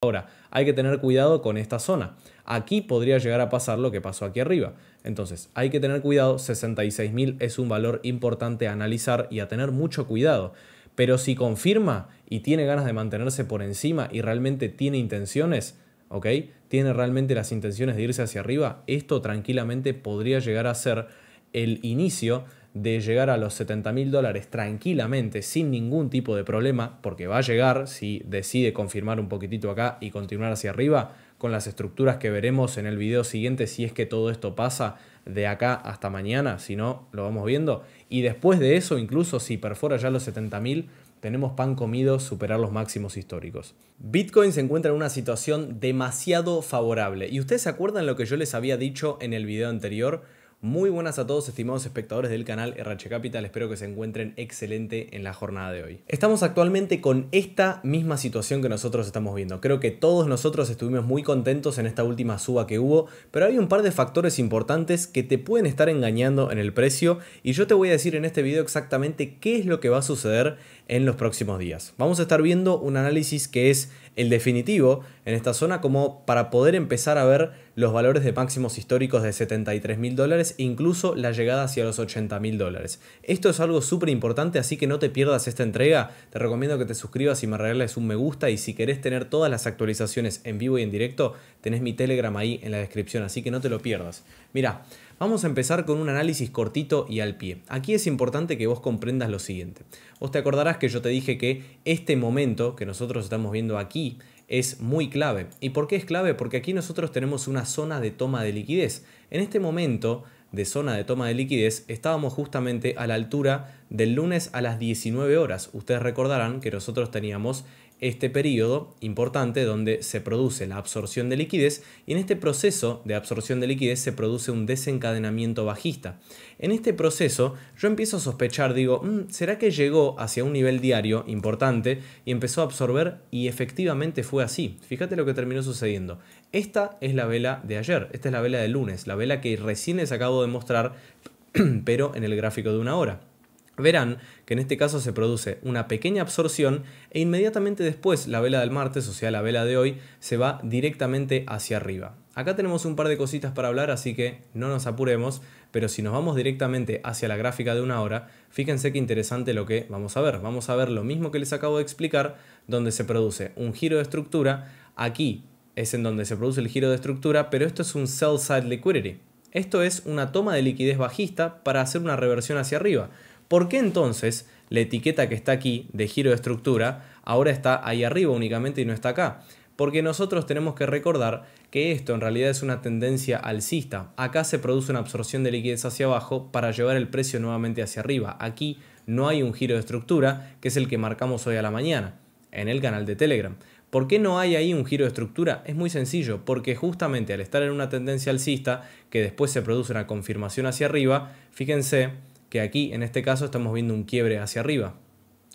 Ahora, hay que tener cuidado con esta zona. Aquí podría llegar a pasar lo que pasó aquí arriba. Entonces, hay que tener cuidado, 66.000 es un valor importante a analizar y a tener mucho cuidado. Pero si confirma y tiene ganas de mantenerse por encima y realmente tiene intenciones, ¿ok? Tiene realmente las intenciones de irse hacia arriba, esto tranquilamente podría llegar a ser el inicio de llegar a los 70 mil dólares tranquilamente, sin ningún tipo de problema, porque va a llegar si decide confirmar un poquitito acá y continuar hacia arriba, con las estructuras que veremos en el video siguiente, si es que todo esto pasa de acá hasta mañana, si no, lo vamos viendo. Y después de eso, incluso si perfora ya los 70 mil, tenemos pan comido superar los máximos históricos. Bitcoin se encuentra en una situación demasiado favorable. Y ustedes se acuerdan lo que yo les había dicho en el video anterior, muy buenas a todos estimados espectadores del canal RH Capital, espero que se encuentren excelente en la jornada de hoy. Estamos actualmente con esta misma situación que nosotros estamos viendo. Creo que todos nosotros estuvimos muy contentos en esta última suba que hubo, pero hay un par de factores importantes que te pueden estar engañando en el precio y yo te voy a decir en este video exactamente qué es lo que va a suceder en los próximos días. Vamos a estar viendo un análisis que es el definitivo en esta zona como para poder empezar a ver los valores de máximos históricos de 73 mil dólares, incluso la llegada hacia los 80 mil dólares. Esto es algo súper importante, así que no te pierdas esta entrega. Te recomiendo que te suscribas y me regales un me gusta y si querés tener todas las actualizaciones en vivo y en directo, tenés mi Telegram ahí en la descripción, así que no te lo pierdas. Mira, Vamos a empezar con un análisis cortito y al pie. Aquí es importante que vos comprendas lo siguiente. Vos te acordarás que yo te dije que este momento que nosotros estamos viendo aquí es muy clave. ¿Y por qué es clave? Porque aquí nosotros tenemos una zona de toma de liquidez. En este momento de zona de toma de liquidez estábamos justamente a la altura del lunes a las 19 horas. Ustedes recordarán que nosotros teníamos este periodo importante donde se produce la absorción de liquidez y en este proceso de absorción de liquidez se produce un desencadenamiento bajista. En este proceso yo empiezo a sospechar, digo, mm, ¿será que llegó hacia un nivel diario importante y empezó a absorber? Y efectivamente fue así. Fíjate lo que terminó sucediendo. Esta es la vela de ayer, esta es la vela de lunes, la vela que recién les acabo de mostrar, pero en el gráfico de una hora. Verán que en este caso se produce una pequeña absorción e inmediatamente después la vela del martes, o sea la vela de hoy, se va directamente hacia arriba. Acá tenemos un par de cositas para hablar, así que no nos apuremos, pero si nos vamos directamente hacia la gráfica de una hora, fíjense qué interesante lo que vamos a ver. Vamos a ver lo mismo que les acabo de explicar, donde se produce un giro de estructura. Aquí es en donde se produce el giro de estructura, pero esto es un sell side liquidity. Esto es una toma de liquidez bajista para hacer una reversión hacia arriba. ¿Por qué entonces la etiqueta que está aquí de giro de estructura ahora está ahí arriba únicamente y no está acá? Porque nosotros tenemos que recordar que esto en realidad es una tendencia alcista. Acá se produce una absorción de liquidez hacia abajo para llevar el precio nuevamente hacia arriba. Aquí no hay un giro de estructura, que es el que marcamos hoy a la mañana en el canal de Telegram. ¿Por qué no hay ahí un giro de estructura? Es muy sencillo, porque justamente al estar en una tendencia alcista, que después se produce una confirmación hacia arriba, fíjense, que aquí en este caso estamos viendo un quiebre hacia arriba.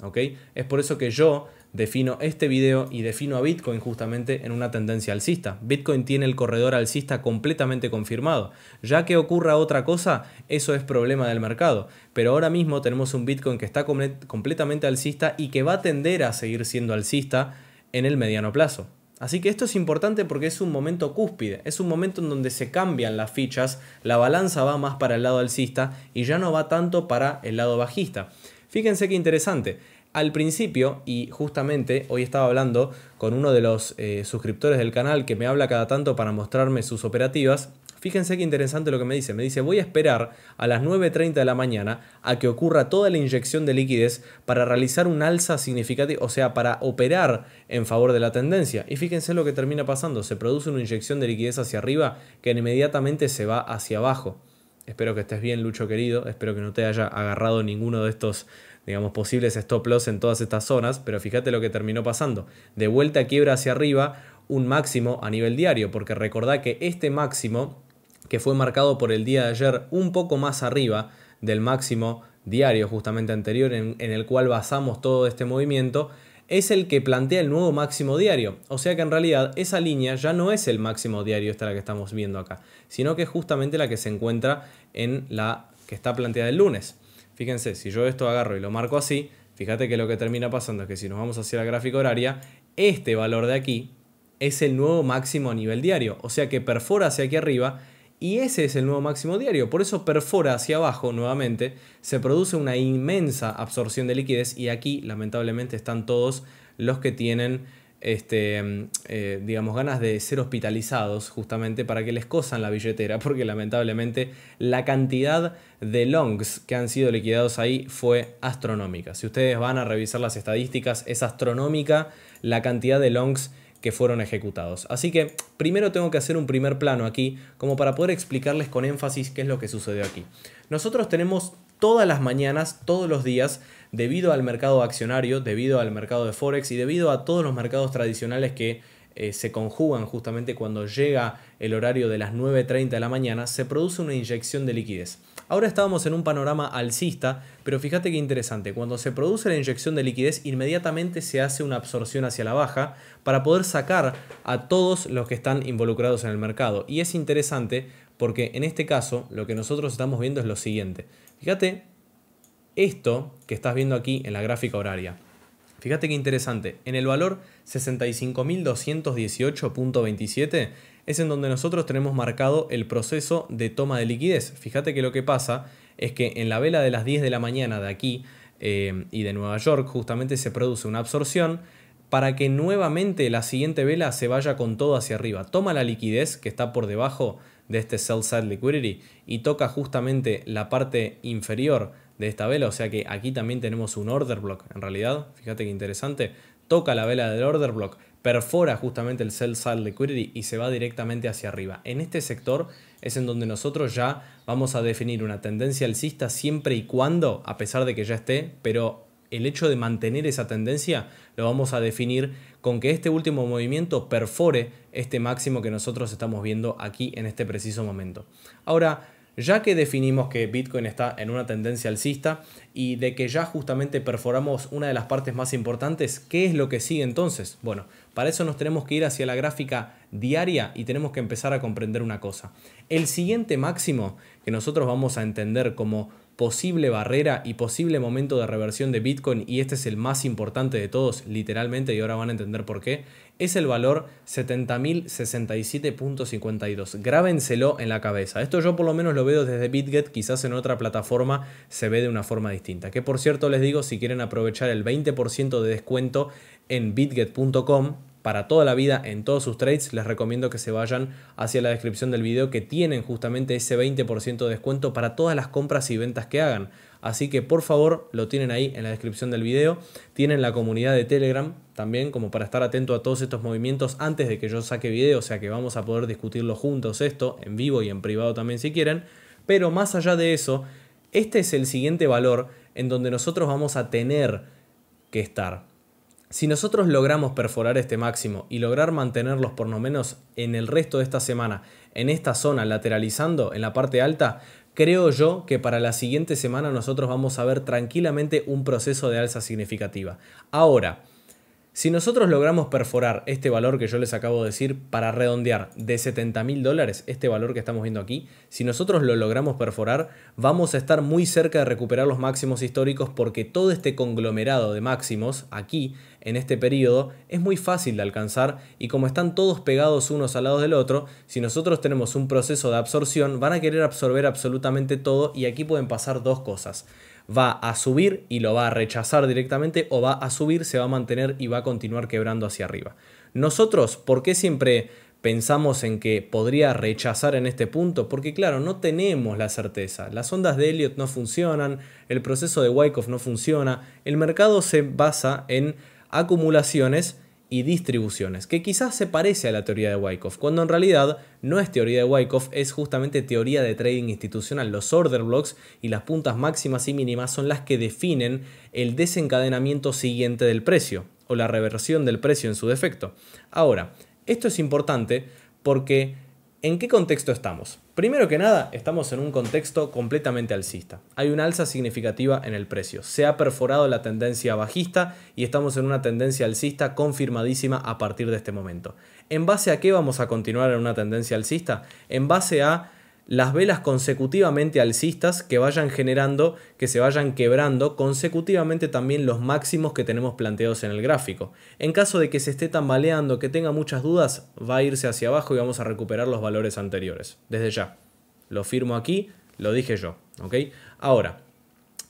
¿ok? Es por eso que yo defino este video y defino a Bitcoin justamente en una tendencia alcista. Bitcoin tiene el corredor alcista completamente confirmado. Ya que ocurra otra cosa, eso es problema del mercado. Pero ahora mismo tenemos un Bitcoin que está completamente alcista y que va a tender a seguir siendo alcista en el mediano plazo. Así que esto es importante porque es un momento cúspide, es un momento en donde se cambian las fichas, la balanza va más para el lado alcista y ya no va tanto para el lado bajista. Fíjense qué interesante, al principio, y justamente hoy estaba hablando con uno de los eh, suscriptores del canal que me habla cada tanto para mostrarme sus operativas, fíjense qué interesante lo que me dice. Me dice, voy a esperar a las 9.30 de la mañana a que ocurra toda la inyección de liquidez para realizar un alza significativa, o sea, para operar en favor de la tendencia. Y fíjense lo que termina pasando. Se produce una inyección de liquidez hacia arriba que inmediatamente se va hacia abajo. Espero que estés bien, Lucho querido. Espero que no te haya agarrado ninguno de estos digamos, posibles stop loss en todas estas zonas, pero fíjate lo que terminó pasando. De vuelta a quiebra hacia arriba, un máximo a nivel diario, porque recordá que este máximo, que fue marcado por el día de ayer un poco más arriba del máximo diario justamente anterior en, el cual basamos todo este movimiento, es el que plantea el nuevo máximo diario. O sea que en realidad esa línea ya no es el máximo diario, esta la que estamos viendo acá, sino que es justamente la que se encuentra en la que está planteada el lunes. Fíjense, si yo esto agarro y lo marco así, fíjate que lo que termina pasando es que si nos vamos hacia la gráfica horaria, este valor de aquí es el nuevo máximo a nivel diario. O sea que perfora hacia aquí arriba y ese es el nuevo máximo diario. Por eso perfora hacia abajo nuevamente, se produce una inmensa absorción de liquidez y aquí lamentablemente están todos los que tienen este, eh, digamos, ganas de ser hospitalizados justamente para que les cosan la billetera, porque lamentablemente la cantidad de longs que han sido liquidados ahí fue astronómica. Si ustedes van a revisar las estadísticas, es astronómica la cantidad de longs que fueron ejecutados. Así que primero tengo que hacer un primer plano aquí, como para poder explicarles con énfasis qué es lo que sucedió aquí. Nosotros tenemos todas las mañanas, todos los días, debido al mercado accionario, debido al mercado de Forex y debido a todos los mercados tradicionales que eh, se conjugan justamente cuando llega el horario de las 9.30 de la mañana, se produce una inyección de liquidez. Ahora estábamos en un panorama alcista, pero fíjate qué interesante, cuando se produce la inyección de liquidez inmediatamente se hace una absorción hacia la baja para poder sacar a todos los que están involucrados en el mercado. Y es interesante porque en este caso lo que nosotros estamos viendo es lo siguiente. Fíjate esto que estás viendo aquí en la gráfica horaria. Fíjate qué interesante. En el valor 65.218.27 es en donde nosotros tenemos marcado el proceso de toma de liquidez. Fíjate que lo que pasa es que en la vela de las 10 de la mañana de aquí eh, y de Nueva York justamente se produce una absorción para que nuevamente la siguiente vela se vaya con todo hacia arriba. Toma la liquidez que está por debajo de este sell side liquidity y toca justamente la parte inferior de esta vela, o sea que aquí también tenemos un order block en realidad, fíjate que interesante, toca la vela del order block, perfora justamente el sell side liquidity y se va directamente hacia arriba. En este sector es en donde nosotros ya vamos a definir una tendencia alcista siempre y cuando, a pesar de que ya esté, pero el hecho de mantener esa tendencia lo vamos a definir con que este último movimiento perfore este máximo que nosotros estamos viendo aquí en este preciso momento. Ahora, ya que definimos que Bitcoin está en una tendencia alcista y de que ya justamente perforamos una de las partes más importantes, ¿qué es lo que sigue entonces? Bueno, para eso nos tenemos que ir hacia la gráfica diaria y tenemos que empezar a comprender una cosa. El siguiente máximo que nosotros vamos a entender como posible barrera y posible momento de reversión de Bitcoin, y este es el más importante de todos, literalmente, y ahora van a entender por qué, es el valor 70.067.52. Grábenselo en la cabeza. Esto yo por lo menos lo veo desde BitGet, quizás en otra plataforma se ve de una forma distinta. Que por cierto les digo, si quieren aprovechar el 20% de descuento en bitget.com para toda la vida en todos sus trades, les recomiendo que se vayan hacia la descripción del video que tienen justamente ese 20% de descuento para todas las compras y ventas que hagan. Así que por favor lo tienen ahí en la descripción del video. Tienen la comunidad de Telegram también como para estar atento a todos estos movimientos antes de que yo saque video, o sea que vamos a poder discutirlo juntos esto en vivo y en privado también si quieren. Pero más allá de eso, este es el siguiente valor en donde nosotros vamos a tener que estar. Si nosotros logramos perforar este máximo y lograr mantenerlos por lo menos en el resto de esta semana, en esta zona lateralizando en la parte alta, creo yo que para la siguiente semana nosotros vamos a ver tranquilamente un proceso de alza significativa. Ahora, si nosotros logramos perforar este valor que yo les acabo de decir para redondear de 70 mil dólares, este valor que estamos viendo aquí, si nosotros lo logramos perforar, vamos a estar muy cerca de recuperar los máximos históricos porque todo este conglomerado de máximos aquí, en este periodo, es muy fácil de alcanzar y como están todos pegados unos al lado del otro, si nosotros tenemos un proceso de absorción, van a querer absorber absolutamente todo y aquí pueden pasar dos cosas va a subir y lo va a rechazar directamente o va a subir, se va a mantener y va a continuar quebrando hacia arriba. Nosotros, ¿por qué siempre pensamos en que podría rechazar en este punto? Porque claro, no tenemos la certeza. Las ondas de Elliot no funcionan, el proceso de Wyckoff no funciona, el mercado se basa en acumulaciones y distribuciones, que quizás se parece a la teoría de Wyckoff, cuando en realidad no es teoría de Wyckoff, es justamente teoría de trading institucional. Los order blocks y las puntas máximas y mínimas son las que definen el desencadenamiento siguiente del precio o la reversión del precio en su defecto. Ahora, esto es importante porque ¿en qué contexto estamos? Primero que nada, estamos en un contexto completamente alcista. Hay una alza significativa en el precio. Se ha perforado la tendencia bajista y estamos en una tendencia alcista confirmadísima a partir de este momento. ¿En base a qué vamos a continuar en una tendencia alcista? En base a las velas consecutivamente alcistas que vayan generando, que se vayan quebrando consecutivamente también los máximos que tenemos planteados en el gráfico. En caso de que se esté tambaleando, que tenga muchas dudas, va a irse hacia abajo y vamos a recuperar los valores anteriores. Desde ya. Lo firmo aquí, lo dije yo. ¿ok? Ahora,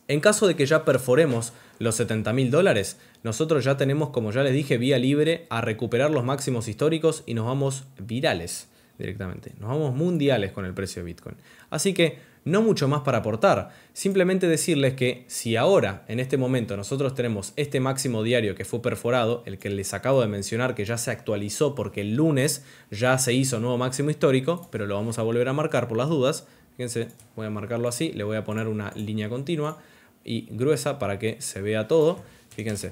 en caso de que ya perforemos los 70 mil dólares, nosotros ya tenemos, como ya les dije, vía libre a recuperar los máximos históricos y nos vamos virales directamente. Nos vamos mundiales con el precio de Bitcoin. Así que no mucho más para aportar. Simplemente decirles que si ahora, en este momento, nosotros tenemos este máximo diario que fue perforado, el que les acabo de mencionar que ya se actualizó porque el lunes ya se hizo nuevo máximo histórico, pero lo vamos a volver a marcar por las dudas. Fíjense, voy a marcarlo así, le voy a poner una línea continua y gruesa para que se vea todo. Fíjense,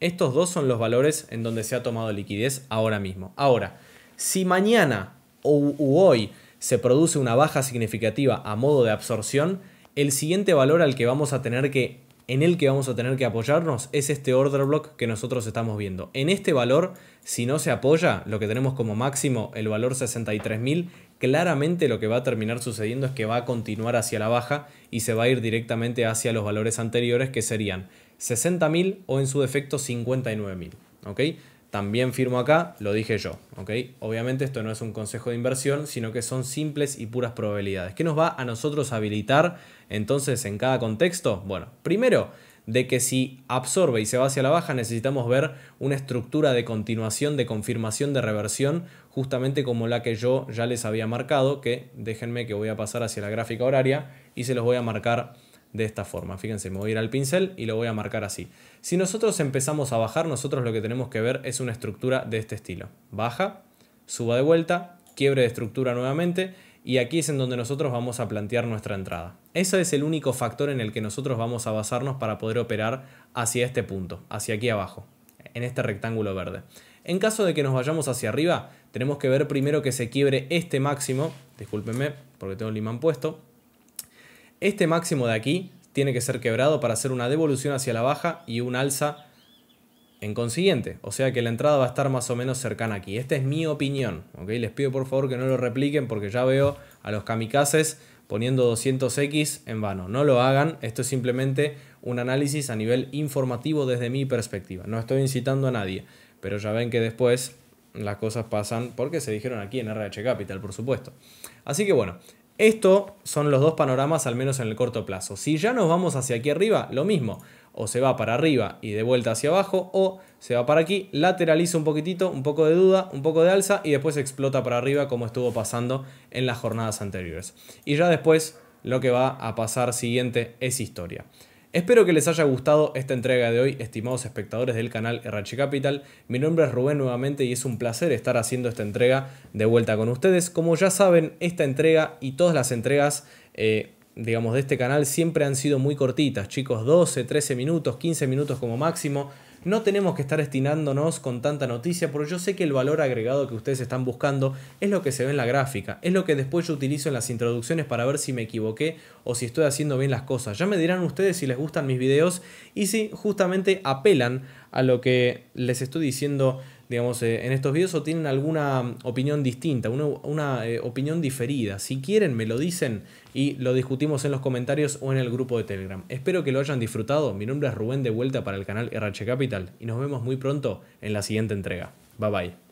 estos dos son los valores en donde se ha tomado liquidez ahora mismo. Ahora, si mañana o hoy se produce una baja significativa a modo de absorción, el siguiente valor al que vamos a tener que en el que vamos a tener que apoyarnos es este order block que nosotros estamos viendo. En este valor, si no se apoya, lo que tenemos como máximo, el valor 63.000, claramente lo que va a terminar sucediendo es que va a continuar hacia la baja y se va a ir directamente hacia los valores anteriores que serían 60.000 o en su defecto 59.000. ¿ok? También firmo acá, lo dije yo, ¿ok? Obviamente esto no es un consejo de inversión, sino que son simples y puras probabilidades. ¿Qué nos va a nosotros habilitar entonces en cada contexto? Bueno, primero, de que si absorbe y se va hacia la baja, necesitamos ver una estructura de continuación, de confirmación, de reversión, justamente como la que yo ya les había marcado, que déjenme que voy a pasar hacia la gráfica horaria y se los voy a marcar de esta forma. Fíjense, me voy a ir al pincel y lo voy a marcar así. Si nosotros empezamos a bajar, nosotros lo que tenemos que ver es una estructura de este estilo. Baja, suba de vuelta, quiebre de estructura nuevamente y aquí es en donde nosotros vamos a plantear nuestra entrada. Ese es el único factor en el que nosotros vamos a basarnos para poder operar hacia este punto, hacia aquí abajo, en este rectángulo verde. En caso de que nos vayamos hacia arriba, tenemos que ver primero que se quiebre este máximo, discúlpenme porque tengo el imán puesto, este máximo de aquí tiene que ser quebrado para hacer una devolución hacia la baja y un alza en consiguiente. O sea que la entrada va a estar más o menos cercana aquí. Esta es mi opinión. ¿ok? Les pido por favor que no lo repliquen porque ya veo a los kamikazes poniendo 200X en vano. No lo hagan. Esto es simplemente un análisis a nivel informativo desde mi perspectiva. No estoy incitando a nadie. Pero ya ven que después las cosas pasan porque se dijeron aquí en RH Capital, por supuesto. Así que bueno, esto son los dos panoramas, al menos en el corto plazo. Si ya nos vamos hacia aquí arriba, lo mismo. O se va para arriba y de vuelta hacia abajo, o se va para aquí, lateraliza un poquitito, un poco de duda, un poco de alza y después explota para arriba como estuvo pasando en las jornadas anteriores. Y ya después lo que va a pasar siguiente es historia. Espero que les haya gustado esta entrega de hoy, estimados espectadores del canal RH Capital. Mi nombre es Rubén nuevamente y es un placer estar haciendo esta entrega de vuelta con ustedes. Como ya saben, esta entrega y todas las entregas... Eh, digamos, de este canal siempre han sido muy cortitas, chicos, 12, 13 minutos, 15 minutos como máximo. No tenemos que estar estinándonos con tanta noticia, pero yo sé que el valor agregado que ustedes están buscando es lo que se ve en la gráfica, es lo que después yo utilizo en las introducciones para ver si me equivoqué o si estoy haciendo bien las cosas. Ya me dirán ustedes si les gustan mis videos y si justamente apelan a lo que les estoy diciendo digamos, eh, en estos videos o tienen alguna mm, opinión distinta, una, eh, opinión diferida. Si quieren, me lo dicen y lo discutimos en los comentarios o en el grupo de Telegram. Espero que lo hayan disfrutado. Mi nombre es Rubén de vuelta para el canal RH Capital y nos vemos muy pronto en la siguiente entrega. Bye bye.